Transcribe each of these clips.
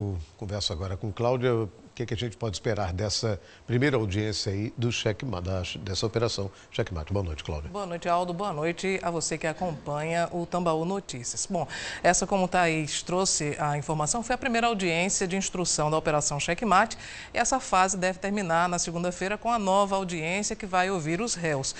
Eu converso agora com Cláudia que, é que a gente pode esperar dessa primeira audiência aí do Cheque dessa operação checkmate? Boa noite, Cláudia. Boa noite, Aldo. Boa noite a você que acompanha o Tambaú Notícias. Bom, essa, como o Thaís trouxe a informação, foi a primeira audiência de instrução da operação checkmate. Essa fase deve terminar na segunda-feira com a nova audiência que vai ouvir os réus.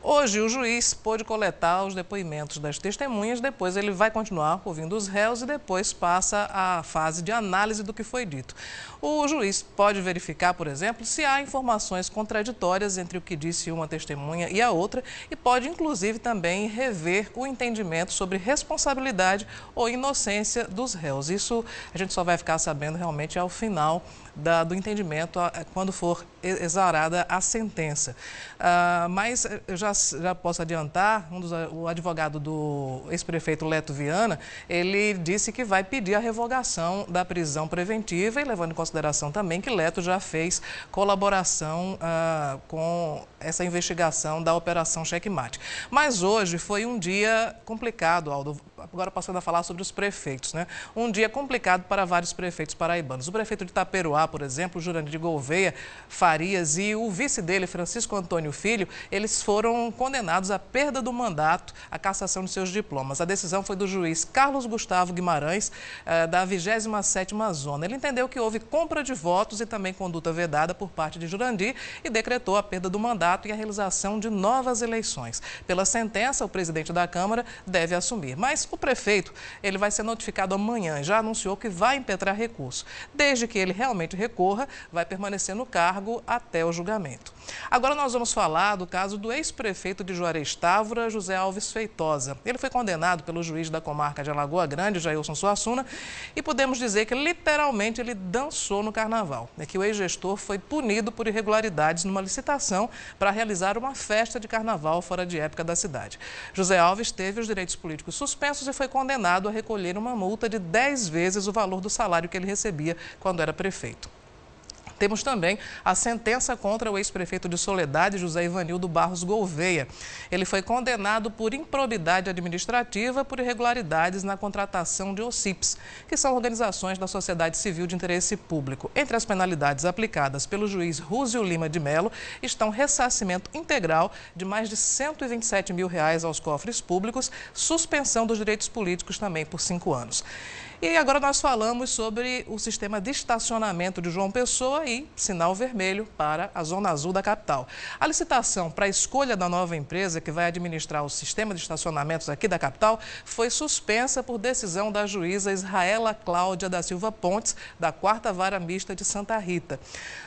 Hoje, o juiz pôde coletar os depoimentos das testemunhas, depois ele vai continuar ouvindo os réus e depois passa a fase de análise do que foi dito. O juiz juiz pode verificar, por exemplo, se há informações contraditórias entre o que disse uma testemunha e a outra e pode, inclusive, também rever o entendimento sobre responsabilidade ou inocência dos réus. Isso a gente só vai ficar sabendo realmente ao final da, do entendimento, a, a, quando for exaurada a sentença. Uh, mas eh, eu já, já posso adiantar, um dos, o advogado do ex-prefeito Leto Viana, ele disse que vai pedir a revogação da prisão preventiva e levando em consideração também que Leto já fez colaboração uh, com essa investigação da Operação Checkmate. Mas hoje foi um dia complicado, Aldo. Agora passando a falar sobre os prefeitos, né? Um dia complicado para vários prefeitos paraibanos. O prefeito de Itaperuá, por exemplo, Jurandir de Gouveia Farias e o vice dele, Francisco Antônio Filho, eles foram condenados à perda do mandato, à cassação de seus diplomas. A decisão foi do juiz Carlos Gustavo Guimarães, eh, da 27ª Zona. Ele entendeu que houve compra de votos e também conduta vedada por parte de Jurandir e decretou a perda do mandato mandato e a realização de novas eleições. Pela sentença, o presidente da Câmara deve assumir. Mas o prefeito, ele vai ser notificado amanhã, já anunciou que vai impetrar recurso. Desde que ele realmente recorra, vai permanecer no cargo até o julgamento. Agora nós vamos falar do caso do ex-prefeito de Juarez Távora, José Alves Feitosa. Ele foi condenado pelo juiz da comarca de Alagoa Grande, Jailson Suassuna, e podemos dizer que literalmente ele dançou no carnaval. É que o ex-gestor foi punido por irregularidades numa licitação para realizar uma festa de carnaval fora de época da cidade. José Alves teve os direitos políticos suspensos e foi condenado a recolher uma multa de 10 vezes o valor do salário que ele recebia quando era prefeito. Temos também a sentença contra o ex-prefeito de Soledade, José Ivanildo Barros Gouveia. Ele foi condenado por improbidade administrativa por irregularidades na contratação de OCIPs, que são organizações da sociedade civil de interesse público. Entre as penalidades aplicadas pelo juiz Rúzio Lima de Melo estão ressarcimento integral de mais de 127 mil reais aos cofres públicos, suspensão dos direitos políticos também por cinco anos. E agora nós falamos sobre o sistema de estacionamento de João Pessoa e sinal vermelho para a Zona Azul da capital. A licitação para a escolha da nova empresa que vai administrar o sistema de estacionamentos aqui da capital foi suspensa por decisão da juíza Israela Cláudia da Silva Pontes, da Quarta Vara Mista de Santa Rita.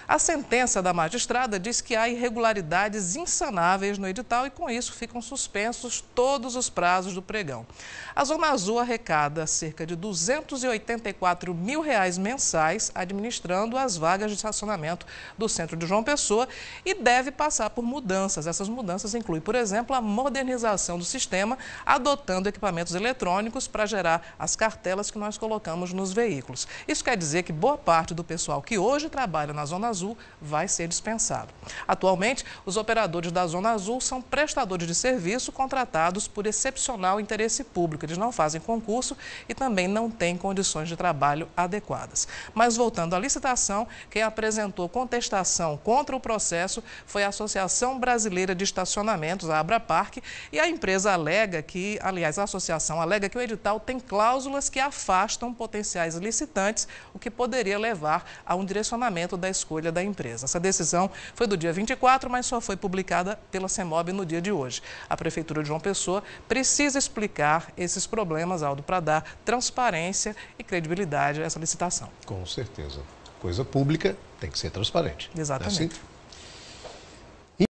A sentença da magistrada diz que há irregularidades insanáveis no edital e, com isso, ficam suspensos todos os prazos do pregão. A Zona Azul arrecada cerca de 200 284 mil reais mensais administrando as vagas de estacionamento do centro de João Pessoa e deve passar por mudanças. Essas mudanças incluem, por exemplo, a modernização do sistema, adotando equipamentos eletrônicos para gerar as cartelas que nós colocamos nos veículos. Isso quer dizer que boa parte do pessoal que hoje trabalha na Zona Azul vai ser dispensado. Atualmente, os operadores da Zona Azul são prestadores de serviço contratados por excepcional interesse público. Eles não fazem concurso e também não têm tem condições de trabalho adequadas. Mas voltando à licitação, quem apresentou contestação contra o processo foi a Associação Brasileira de Estacionamentos, a Abrapark, e a empresa alega que, aliás, a associação alega que o edital tem cláusulas que afastam potenciais licitantes, o que poderia levar a um direcionamento da escolha da empresa. Essa decisão foi do dia 24, mas só foi publicada pela CEMOB no dia de hoje. A Prefeitura de João Pessoa precisa explicar esses problemas, Aldo, para dar transparência transparência e credibilidade a essa licitação. Com certeza. Coisa pública tem que ser transparente. Né? Exatamente. assim?